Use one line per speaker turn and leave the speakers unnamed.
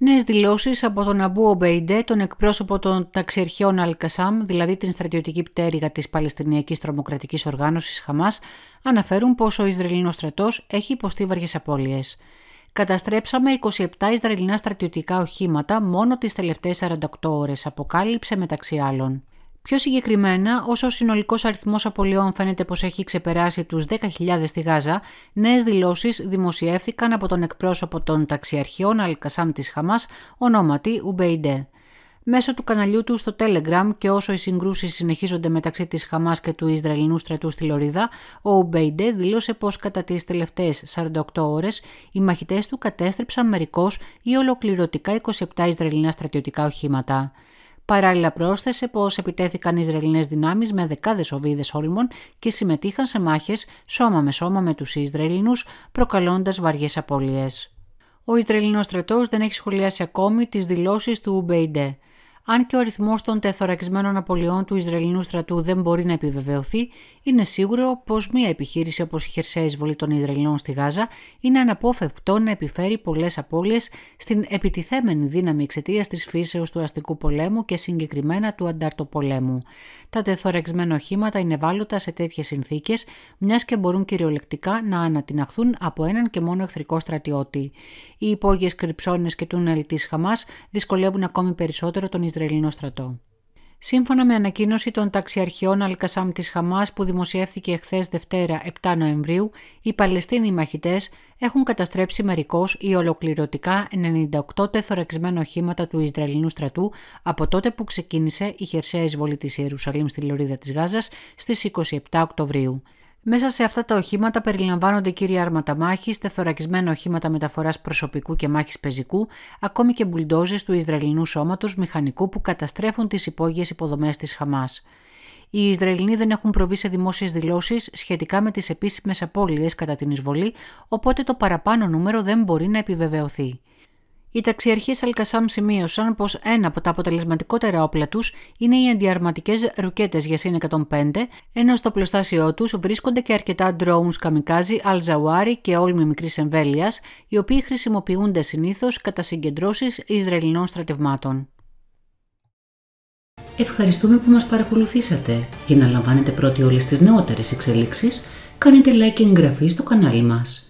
Νέες δηλώσεις από τον Αμπού Ομπέιντε, τον εκπρόσωπο των Αλ Αλκασάμ, δηλαδή την στρατιωτική πτέρυγα της Παλαιστινιακής Τρομοκρατικής Οργάνωσης Χαμάς, αναφέρουν πως ο Ισραηλινός στρατός έχει υποστεί βαριές απώλειες. Καταστρέψαμε 27 Ισραηλινά στρατιωτικά οχήματα μόνο τις τελευταίες 48 ώρες, αποκάλυψε μεταξύ άλλων. Πιο συγκεκριμένα, όσο ο συνολικός αριθμός απολειών φαίνεται πως έχει ξεπεράσει τους 10.000 στη Γάζα, νέες δηλώσεις δημοσιεύθηκαν από τον εκπρόσωπο των ταξιαρχιών Κασάμ της Χαμάς, ονόματι Ουμπέιντε. Μέσω του καναλιού του στο Telegram και όσο οι συγκρούσεις συνεχίζονται μεταξύ της Χαμάς και του Ισραηλινούς στρατούς στη Λωρίδα, ο Ουμπέιντε δήλωσε πως κατά τις τελευταίες 48 ώρες οι μαχητές του κατέστρεψαν μερικώς ή ολοκληρωτικά 27 Ισραηλινά στρατιωτικά οχήματα. Παράλληλα, πρόσθεσε πως επιτέθηκαν οι Ισραηλινές δυνάμεις με δεκάδες οβίδες όλμων και συμμετείχαν σε μάχες σώμα με σώμα με τους Ισραηλινούς προκαλώντας βαριές απώλειες. Ο Ισραηλινός στρατός δεν έχει σχολιάσει ακόμη τις δηλώσεις του Ουμπέιντε. Αν και ο αριθμό των τεθωρακισμένων απολειών του Ισραηλινού στρατού δεν μπορεί να επιβεβαιωθεί, είναι σίγουρο πως μια επιχείρηση όπως η χερσαία εισβολή των Ισραηλινών στη Γάζα είναι αναπόφευκτο να επιφέρει πολλές απώλειες στην επιτιθέμενη δύναμη εξαιτίας της φύσεως του αστικού πολέμου και συγκεκριμένα του ανταρτοπολέμου τα τεθωρεξμένα οχήματα είναι βάλωτα σε τέτοιες συνθήκες, μιας και μπορούν κυριολεκτικά να ανατιναχθούν από έναν και μόνο εχθρικό στρατιώτη. Οι υπόγειες κρυψόνε και τούνελ της Χαμάς δυσκολεύουν ακόμη περισσότερο τον Ισραηλινό στρατό. Σύμφωνα με ανακοίνωση των ταξιαρχιών Αλκασάμ της Χαμάς που δημοσιεύθηκε εχθές Δευτέρα 7 Νοεμβρίου, οι Παλαιστίνοι μαχητές έχουν καταστρέψει μερικώς ή ολοκληρωτικά 98 τεθωρακισμένα οχήματα του Ισραηλινού στρατού από τότε που ξεκίνησε η χερσαία εισβολή της Ιερουσαλήμ στη Λωρίδα της Γάζας στις 27 Οκτωβρίου. Μέσα σε αυτά τα οχήματα περιλαμβάνονται κύρια άρματα μάχης, τεθωρακισμένα οχήματα μεταφοράς προσωπικού και μάχης πεζικού, ακόμη και μπουλντόζες του Ισραηλινού Σώματος Μηχανικού που καταστρέφουν τις υπόγειες υποδομές της Χαμάς. Οι Ισραηλοί δεν έχουν προβεί σε δημόσιες δηλώσεις σχετικά με τις επίσημες απώλειες κατά την εισβολή, οπότε το παραπάνω νούμερο δεν μπορεί να επιβεβαιωθεί. Οι ταξιαρχείς Αλκασάμ σημείωσαν πως ένα από τα αποτελεσματικότερα όπλα τους είναι οι αντιαρματικέ ρουκέτες για συν 105, ενώ στο πλωστάσιό τους βρίσκονται και αρκετά ντρόουν καμικάζι, αλζαουάρι και όλμη μικρής εμβέλειας, οι οποίοι χρησιμοποιούνται συνήθως κατά συγκεντρώσεις Ισραηλινών στρατευμάτων. Ευχαριστούμε που μας παρακολουθήσατε. Για να λαμβάνετε πρώτοι όλες τις νεότερες εξελίξεις, κάνετε like και εγγραφή στο κανάλι μας.